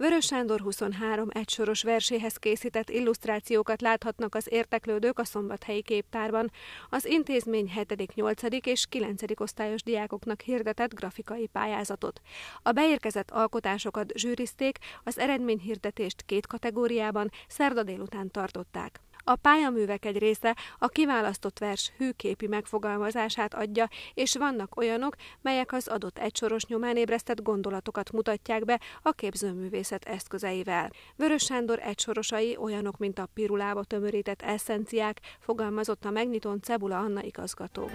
Vörös Sándor 23 egysoros verséhez készített illusztrációkat láthatnak az érteklődők a szombathelyi képtárban. Az intézmény 7., 8. és 9. osztályos diákoknak hirdetett grafikai pályázatot. A beérkezett alkotásokat zsűrizték, az eredményhirdetést két kategóriában szerda délután tartották. A pályaművek egy része a kiválasztott vers hűképi megfogalmazását adja, és vannak olyanok, melyek az adott egysoros nyomán ébresztett gondolatokat mutatják be a képzőművészet eszközeivel. Vörös Sándor egysorosai olyanok, mint a pirulába tömörített eszenciák, fogalmazott a megnyitón Cebula Anna igazgató.